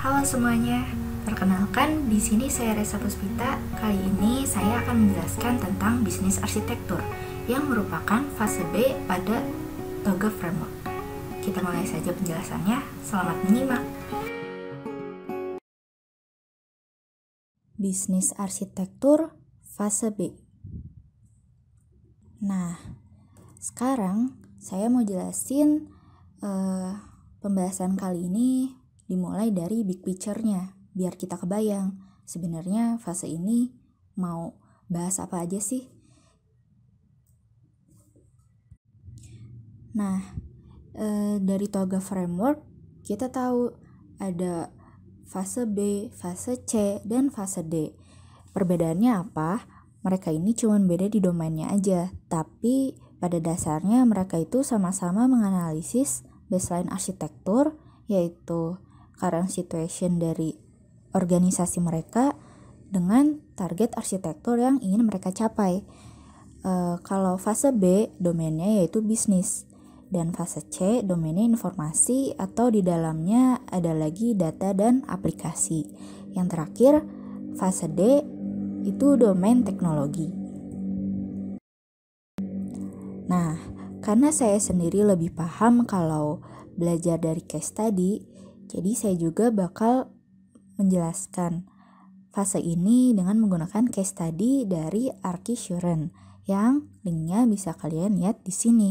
Halo semuanya, perkenalkan di sini saya Resa Puspita. Kali ini saya akan menjelaskan tentang bisnis arsitektur yang merupakan fase B pada Toga Framework. Kita mulai saja penjelasannya. Selamat menyimak. Bisnis arsitektur fase B. Nah, sekarang saya mau jelasin uh, pembahasan kali ini dimulai dari big picture-nya, biar kita kebayang sebenarnya fase ini mau bahas apa aja sih. Nah, e, dari Toga Framework kita tahu ada fase B, fase C, dan fase D. Perbedaannya apa? Mereka ini cuma beda di domainnya aja, tapi pada dasarnya mereka itu sama-sama menganalisis baseline arsitektur, yaitu current situation dari organisasi mereka dengan target arsitektur yang ingin mereka capai. E, kalau fase B domainnya yaitu bisnis dan fase C domainnya informasi atau di dalamnya ada lagi data dan aplikasi. Yang terakhir fase D itu domain teknologi. Nah, karena saya sendiri lebih paham kalau belajar dari case tadi. Jadi saya juga bakal menjelaskan fase ini dengan menggunakan case study dari Arki Shuren yang linknya bisa kalian lihat di sini.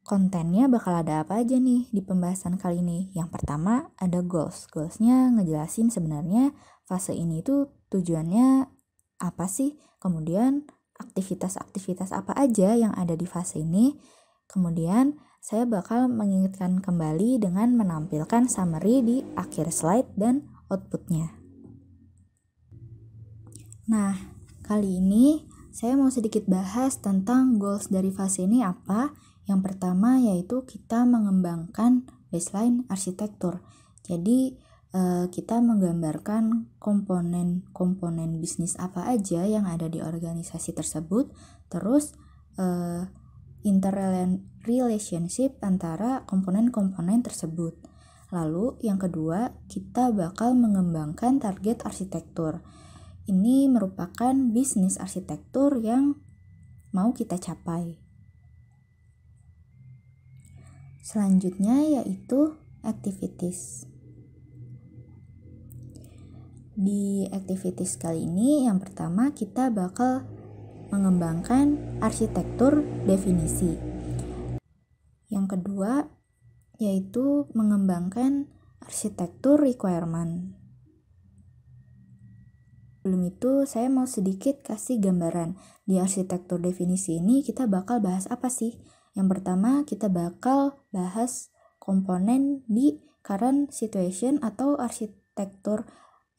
Kontennya bakal ada apa aja nih di pembahasan kali ini? Yang pertama ada goals. Goalsnya ngejelasin sebenarnya fase ini itu tujuannya apa sih? Kemudian aktivitas-aktivitas apa aja yang ada di fase ini? Kemudian saya bakal mengingatkan kembali dengan menampilkan summary di akhir slide dan outputnya. Nah, kali ini saya mau sedikit bahas tentang goals dari fase ini apa. Yang pertama yaitu kita mengembangkan baseline arsitektur. Jadi, eh, kita menggambarkan komponen-komponen bisnis apa aja yang ada di organisasi tersebut, terus eh, interrelationship antara komponen-komponen tersebut. Lalu, yang kedua, kita bakal mengembangkan target arsitektur. Ini merupakan bisnis arsitektur yang mau kita capai. Selanjutnya yaitu activities. Di activities kali ini yang pertama kita bakal mengembangkan arsitektur definisi. Yang kedua, yaitu mengembangkan arsitektur requirement. Belum itu, saya mau sedikit kasih gambaran. Di arsitektur definisi ini kita bakal bahas apa sih? Yang pertama, kita bakal bahas komponen di current situation atau arsitektur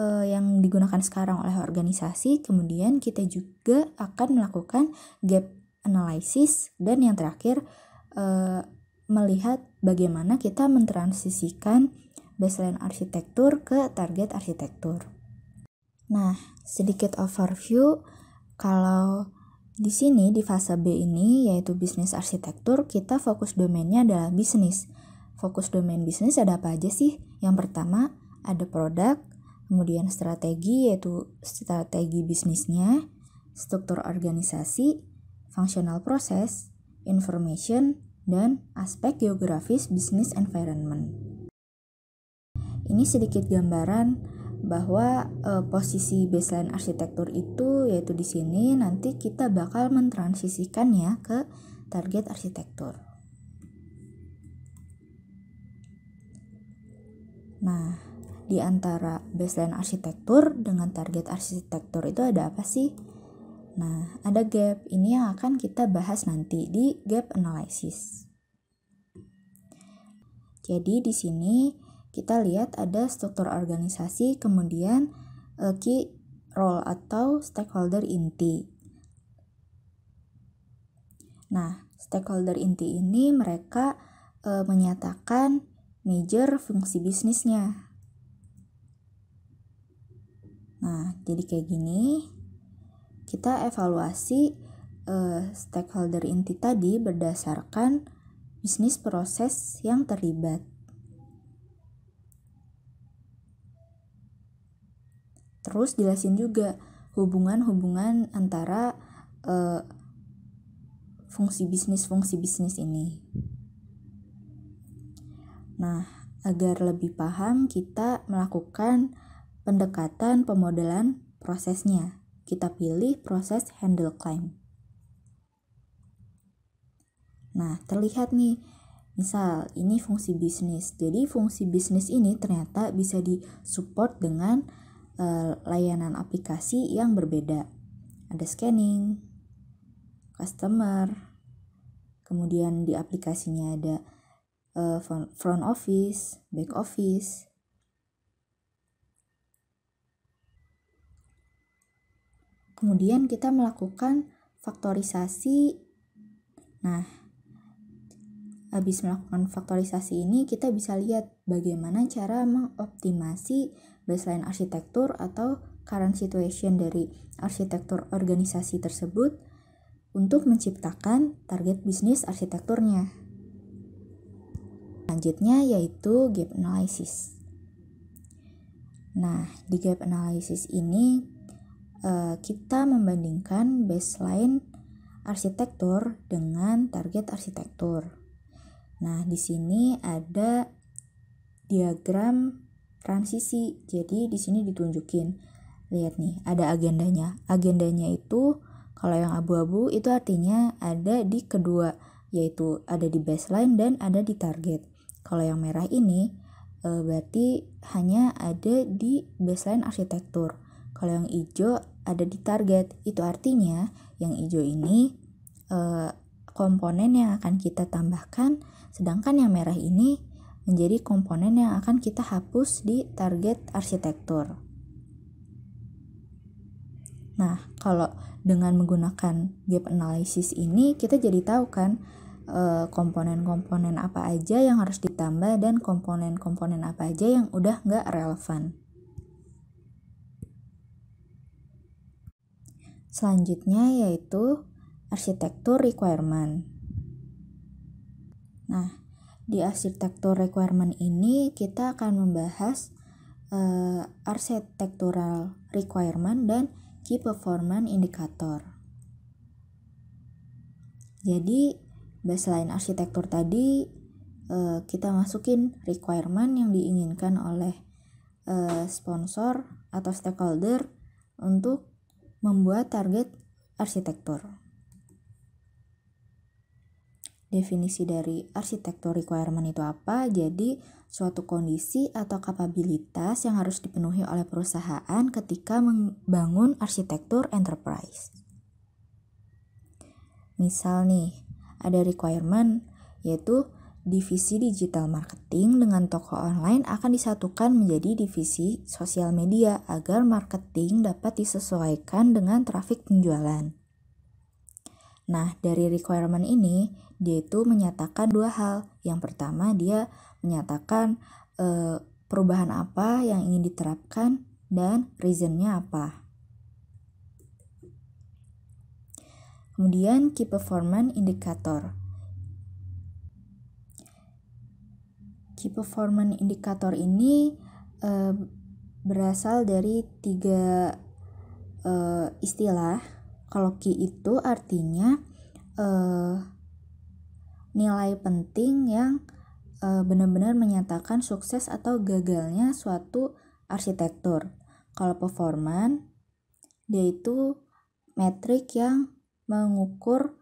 uh, yang digunakan sekarang oleh organisasi, kemudian kita juga akan melakukan gap analysis dan yang terakhir uh, melihat bagaimana kita mentransisikan baseline arsitektur ke target arsitektur. Nah, sedikit overview kalau di sini di fase B ini yaitu bisnis arsitektur kita fokus domainnya adalah bisnis. Fokus domain bisnis ada apa aja sih? Yang pertama ada produk, kemudian strategi yaitu strategi bisnisnya, struktur organisasi, functional process, information, dan aspek geografis business environment. Ini sedikit gambaran bahwa e, posisi baseline arsitektur itu yaitu di sini nanti kita bakal mentransisikannya ke target arsitektur. Nah, di antara baseline arsitektur dengan target arsitektur itu ada apa sih? Nah, ada gap. Ini yang akan kita bahas nanti di gap analysis. Jadi di sini kita lihat ada struktur organisasi, kemudian eh, key role atau stakeholder inti. Nah, stakeholder inti ini mereka e, menyatakan major fungsi bisnisnya. Nah, jadi kayak gini, kita evaluasi uh, stakeholder inti tadi berdasarkan bisnis proses yang terlibat. Terus jelasin juga hubungan-hubungan antara uh, fungsi bisnis fungsi bisnis ini. Nah, agar lebih paham kita melakukan pendekatan pemodelan prosesnya. Kita pilih proses handle climb. Nah, terlihat nih, misal ini fungsi bisnis. Jadi fungsi bisnis ini ternyata bisa disupport dengan e, layanan aplikasi yang berbeda. Ada scanning, customer, kemudian di aplikasinya ada eh, front office, back office, Kemudian kita melakukan faktorisasi. Nah, habis melakukan faktorisasi ini kita bisa lihat bagaimana cara mengoptimasi baseline arsitektur atau current situation dari arsitektur organisasi tersebut untuk menciptakan target bisnis arsitekturnya. Selanjutnya yaitu gap analysis. Nah, di gap analysis ini Eh, kita membandingkan baseline arsitektur dengan target arsitektur. Nah, di sini ada diagram transisi. Jadi di sini ditunjukin. Lihat nih, ada agendanya. Agendanya itu kalau yang abu-abu itu artinya ada di kedua, yaitu ada di baseline dan ada di target. Kalau yang merah ini eh, berarti hanya ada di baseline arsitektur. Kalau yang hijau ada di target. Itu artinya yang hijau ini eh, komponen yang akan kita tambahkan, sedangkan yang merah ini menjadi komponen yang akan kita hapus di target arsitektur. Nah, kalau dengan menggunakan gap analysis ini, kita jadi tahu kan eh, komponen-komponen apa aja yang harus ditambah dan komponen-komponen apa aja yang udah nggak relevan. Selanjutnya yaitu arsitektur requirement. Nah, di arsitektur requirement ini kita akan membahas uh, arsitektural requirement dan key performance indicator. Jadi, baseline arsitektur tadi uh, kita masukin requirement yang diinginkan oleh uh, sponsor atau stakeholder untuk membuat target arsitektur. Definisi dari arsitektur requirement itu apa? Jadi, suatu kondisi atau kapabilitas yang harus dipenuhi oleh perusahaan ketika membangun arsitektur enterprise. Misal nih, ada requirement yaitu divisi digital marketing dengan toko online akan disatukan menjadi divisi sosial media agar marketing dapat disesuaikan dengan trafik penjualan. Nah, dari requirement ini, dia itu menyatakan dua hal. Yang pertama, dia menyatakan e, perubahan apa yang ingin diterapkan dan reasonnya apa. Kemudian, key performance indicator Key Performance Indicator ini uh, berasal dari tiga uh, istilah. Kalau key itu artinya uh, nilai penting yang uh, benar-benar menyatakan sukses atau gagalnya suatu arsitektur. Kalau performance dia itu metrik yang mengukur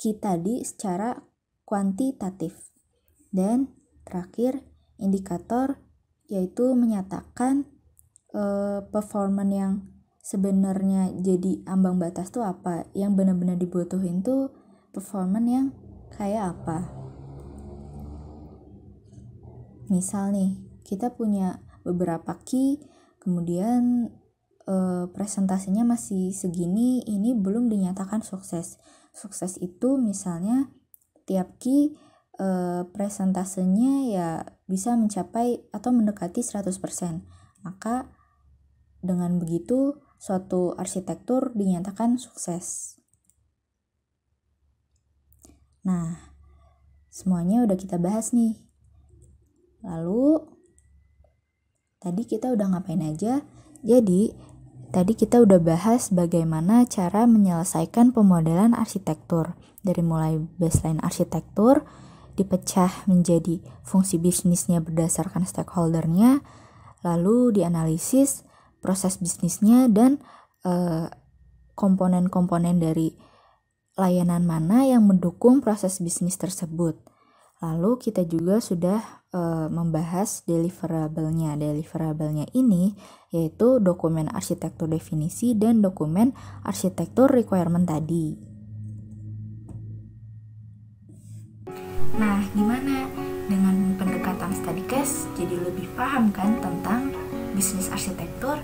key tadi secara kuantitatif. Dan Terakhir, indikator yaitu menyatakan uh, performan yang sebenarnya jadi ambang batas tuh apa, yang benar-benar dibutuhin tuh performan yang kayak apa. Misal nih, kita punya beberapa key, kemudian uh, presentasinya masih segini, ini belum dinyatakan sukses. Sukses itu misalnya tiap key Eh, presentasenya ya bisa mencapai atau mendekati 100%. Maka dengan begitu suatu arsitektur dinyatakan sukses. Nah, semuanya udah kita bahas nih. Lalu tadi kita udah ngapain aja? Jadi, tadi kita udah bahas bagaimana cara menyelesaikan pemodelan arsitektur dari mulai baseline arsitektur, dipecah menjadi fungsi bisnisnya berdasarkan stakeholdernya, lalu dianalisis proses bisnisnya dan eh, komponen-komponen uh, dari layanan mana yang mendukung proses bisnis tersebut. Lalu kita juga sudah e, membahas deliverable-nya. Deliverable-nya ini yaitu dokumen arsitektur definisi dan dokumen arsitektur requirement tadi. jadi lebih paham kan tentang bisnis arsitektur.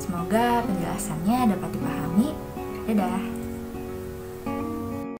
Semoga penjelasannya dapat dipahami. Dadah.